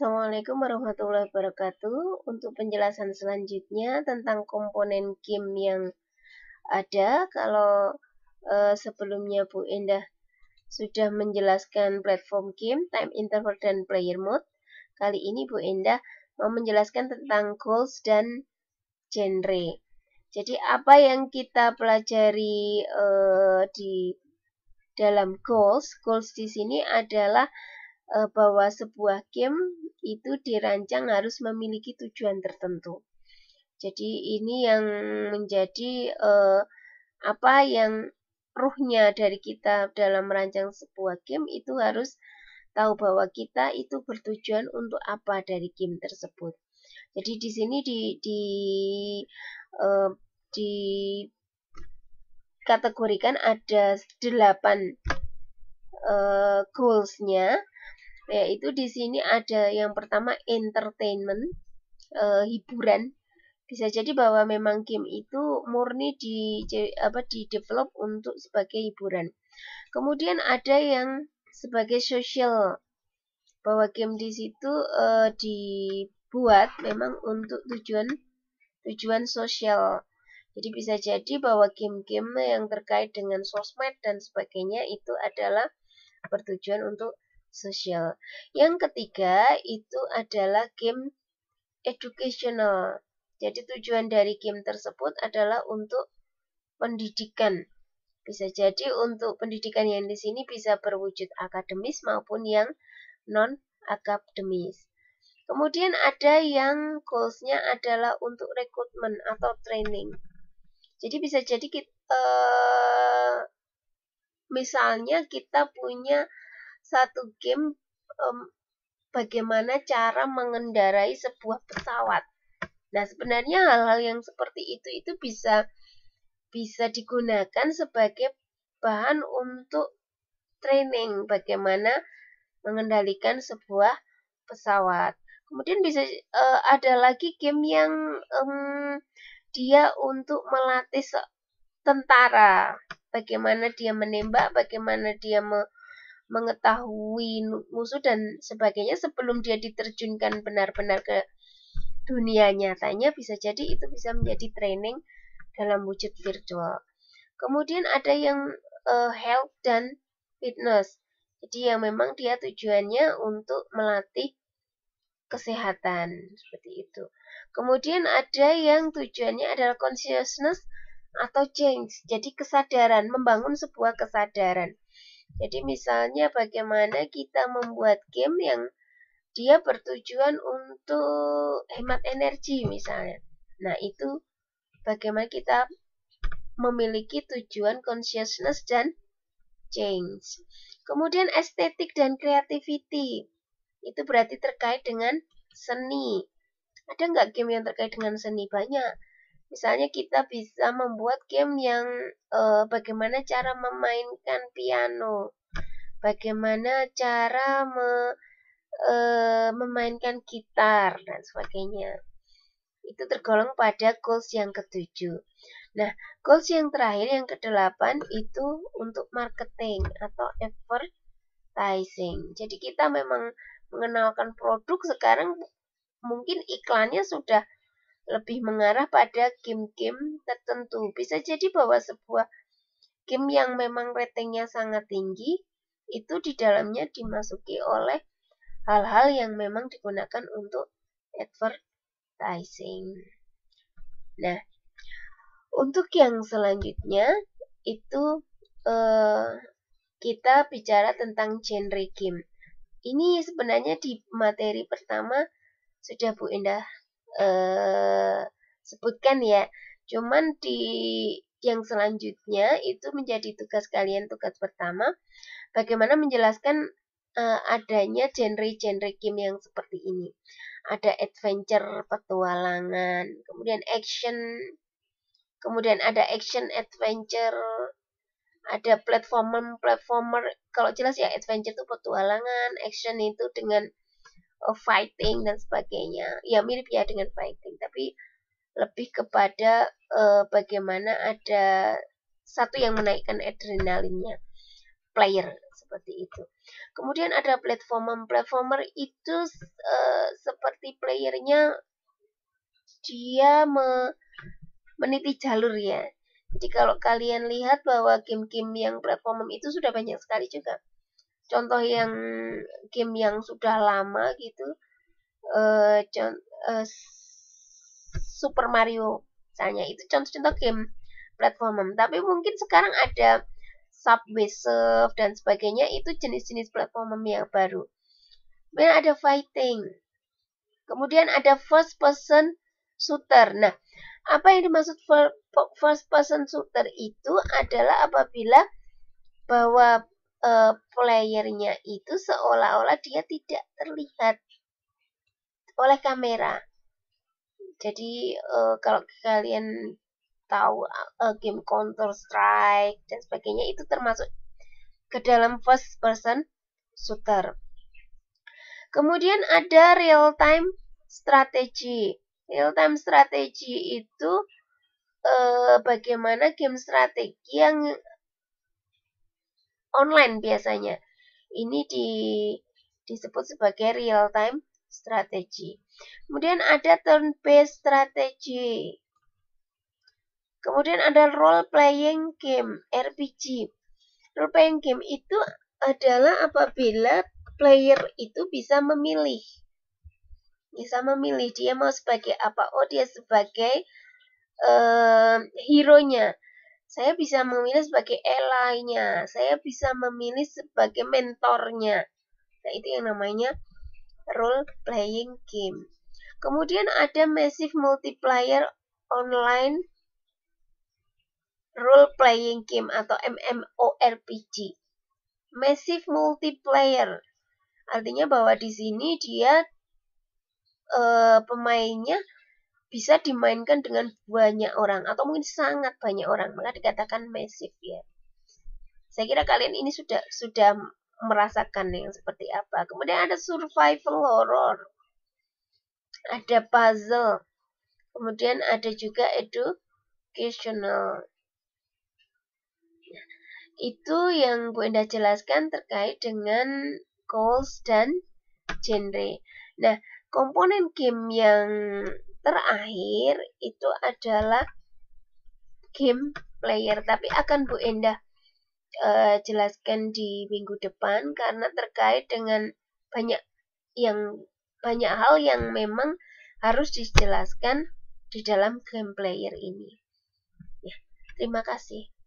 Assalamualaikum warahmatullahi wabarakatuh. Untuk penjelasan selanjutnya tentang komponen kim yang ada, kalau eh, sebelumnya Bu Endah sudah menjelaskan platform kim, time interval dan player mode, kali ini Bu Endah mau menjelaskan tentang goals dan genre. Jadi apa yang kita pelajari uh, di dalam goals, goals di sini adalah eh, bahwa sebuah game itu dirancang harus memiliki tujuan tertentu. Jadi ini yang menjadi eh, apa yang ruhnya dari kita dalam merancang sebuah game itu harus tahu bahwa kita itu bertujuan untuk apa dari game tersebut. Jadi di sini di di eh, di kategorikan ada 8 uh, eh, goalsnya yaitu di sini ada yang pertama entertainment e, hiburan bisa jadi bahwa memang game itu murni di apa di develop untuk sebagai hiburan kemudian ada yang sebagai social bahwa game di situ e, dibuat memang untuk tujuan tujuan sosial jadi bisa jadi bahwa game-game yang terkait dengan sosmed dan sebagainya itu adalah bertujuan untuk sosial. Yang ketiga itu adalah game educational. Jadi tujuan dari game tersebut adalah untuk pendidikan. Bisa jadi untuk pendidikan yang di sini bisa berwujud akademis maupun yang non akademis. Kemudian ada yang goalsnya adalah untuk rekrutmen atau training. Jadi bisa jadi kita eh, misalnya kita punya satu game um, bagaimana cara mengendarai sebuah pesawat. Nah, sebenarnya hal-hal yang seperti itu itu bisa bisa digunakan sebagai bahan untuk training bagaimana mengendalikan sebuah pesawat. Kemudian bisa uh, ada lagi game yang um, dia untuk melatih tentara, bagaimana dia menembak, bagaimana dia me mengetahui musuh dan sebagainya sebelum dia diterjunkan benar-benar ke dunia nyatanya bisa jadi itu bisa menjadi training dalam wujud virtual. Kemudian ada yang uh, health dan fitness. Jadi yang memang dia tujuannya untuk melatih kesehatan seperti itu. Kemudian ada yang tujuannya adalah consciousness atau change. Jadi kesadaran, membangun sebuah kesadaran. Jadi misalnya bagaimana kita membuat game yang dia bertujuan untuk hemat energi misalnya. Nah, itu bagaimana kita memiliki tujuan consciousness dan change. Kemudian estetik dan creativity. Itu berarti terkait dengan seni. Ada nggak game yang terkait dengan seni? Banyak. Misalnya kita bisa membuat game yang uh, bagaimana cara memainkan piano, bagaimana cara me, uh, memainkan gitar dan sebagainya. Itu tergolong pada goals yang ketujuh. Nah, goals yang terakhir yang kedelapan itu untuk marketing atau advertising. Jadi kita memang mengenalkan produk sekarang mungkin iklannya sudah lebih mengarah pada game-game tertentu. Bisa jadi bahwa sebuah game yang memang ratingnya sangat tinggi itu di dalamnya dimasuki oleh hal-hal yang memang digunakan untuk advertising. Nah, untuk yang selanjutnya itu eh, kita bicara tentang genre game. Ini sebenarnya di materi pertama sudah Bu Indah eh, sebutkan ya. Cuman di yang selanjutnya itu menjadi tugas kalian tugas pertama bagaimana menjelaskan uh, adanya genre-genre game yang seperti ini. Ada adventure, petualangan, kemudian action, kemudian ada action adventure, ada platformer, platformer. Kalau jelas ya adventure itu petualangan, action itu dengan uh, fighting dan sebagainya ya mirip ya dengan fighting tapi lebih kepada uh, bagaimana ada satu yang menaikkan adrenalinnya player seperti itu kemudian ada platformer platformer itu uh, seperti playernya dia me meniti jalur ya jadi kalau kalian lihat bahwa game-game yang platformer itu sudah banyak sekali juga contoh yang game yang sudah lama gitu uh, uh, Super Mario misalnya itu contoh-contoh game platform tapi mungkin sekarang ada Subway Surf dan sebagainya itu jenis-jenis platform yang baru kemudian ada fighting kemudian ada first person shooter nah apa yang dimaksud first person shooter itu adalah apabila bahwa uh, playernya itu seolah-olah dia tidak terlihat oleh kamera. Jadi uh, kalau kalian tahu uh, game Counter Strike dan sebagainya itu termasuk ke dalam first person shooter. Kemudian ada real time strategy. Real time strategy itu bagaimana game strategi yang online biasanya. Ini di, disebut sebagai real time strategy. Kemudian ada turn based strategy. Kemudian ada role playing game RPG. Role playing game itu adalah apabila player itu bisa memilih. Bisa memilih dia mau sebagai apa. Oh, dia sebagai uh, hero-nya saya bisa memilih sebagai ally-nya, saya bisa memilih sebagai mentornya. Nah, itu yang namanya role playing game. Kemudian ada massive multiplayer online role playing game atau MMORPG. Massive multiplayer artinya bahwa di sini dia e, pemainnya bisa dimainkan dengan banyak orang atau mungkin sangat banyak orang maka dikatakan masif ya saya kira kalian ini sudah sudah merasakan yang seperti apa kemudian ada survival horror ada puzzle kemudian ada juga educational itu yang Bu Endah jelaskan terkait dengan goals dan genre. Nah, komponen game yang terakhir itu adalah game player tapi akan Bu Endah uh, jelaskan di minggu depan karena terkait dengan banyak yang banyak hal yang memang harus dijelaskan di dalam game player ini. Ya, terima kasih.